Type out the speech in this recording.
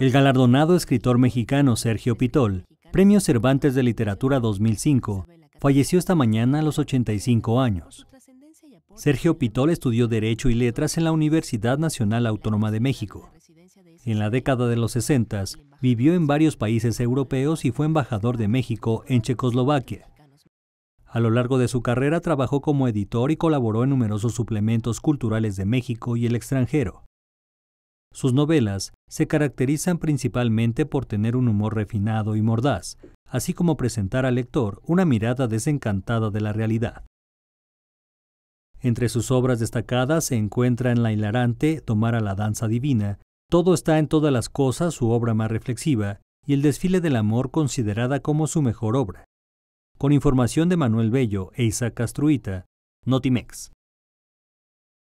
El galardonado escritor mexicano Sergio Pitol, Premio Cervantes de Literatura 2005, falleció esta mañana a los 85 años. Sergio Pitol estudió Derecho y Letras en la Universidad Nacional Autónoma de México. En la década de los 60 vivió en varios países europeos y fue embajador de México en Checoslovaquia. A lo largo de su carrera trabajó como editor y colaboró en numerosos suplementos culturales de México y el extranjero. Sus novelas se caracterizan principalmente por tener un humor refinado y mordaz, así como presentar al lector una mirada desencantada de la realidad. Entre sus obras destacadas se encuentran la hilarante Tomar a la Danza Divina, Todo está en todas las cosas, su obra más reflexiva, y El desfile del amor considerada como su mejor obra. Con información de Manuel Bello e Isaac Castruita, Notimex.